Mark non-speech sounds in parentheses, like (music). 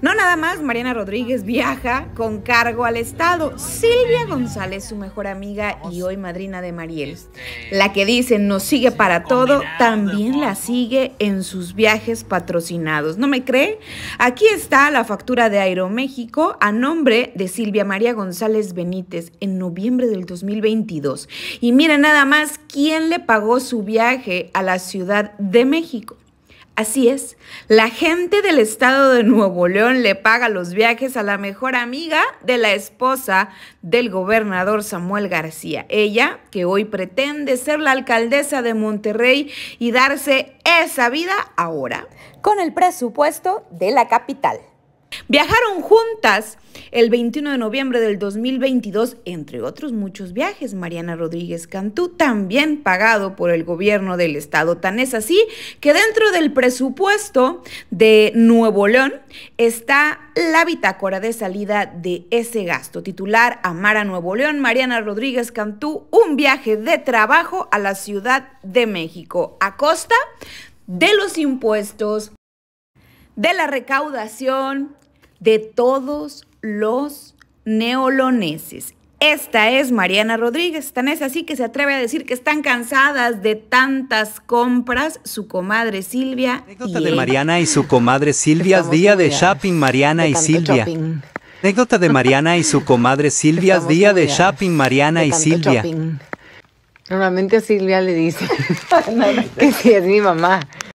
No nada más, Mariana Rodríguez viaja con cargo al Estado. Silvia González, su mejor amiga y hoy madrina de Mariel, la que dice nos sigue para todo, también la sigue en sus viajes patrocinados. ¿No me cree? Aquí está la factura de Aeroméxico a nombre de Silvia María González Benítez en noviembre del 2022. Y mira nada más quién le pagó su viaje a la Ciudad de México. Así es, la gente del estado de Nuevo León le paga los viajes a la mejor amiga de la esposa del gobernador Samuel García, ella que hoy pretende ser la alcaldesa de Monterrey y darse esa vida ahora. Con el presupuesto de la capital. Viajaron juntas el 21 de noviembre del 2022, entre otros muchos viajes. Mariana Rodríguez Cantú, también pagado por el gobierno del estado. Tan es así que dentro del presupuesto de Nuevo León está la bitácora de salida de ese gasto. Titular Amara a Nuevo León, Mariana Rodríguez Cantú, un viaje de trabajo a la Ciudad de México a costa de los impuestos, de la recaudación, de todos los neoloneses. Esta es Mariana Rodríguez, tan es así que se atreve a decir que están cansadas de tantas compras su comadre Silvia. Anécdota de Mariana y su comadre Silvia, día de shopping Mariana y Silvia. Anécdota de Mariana y su comadre Silvia, día de shopping Mariana y Silvia. Normalmente Silvia le dice (laughs) que si es mi mamá.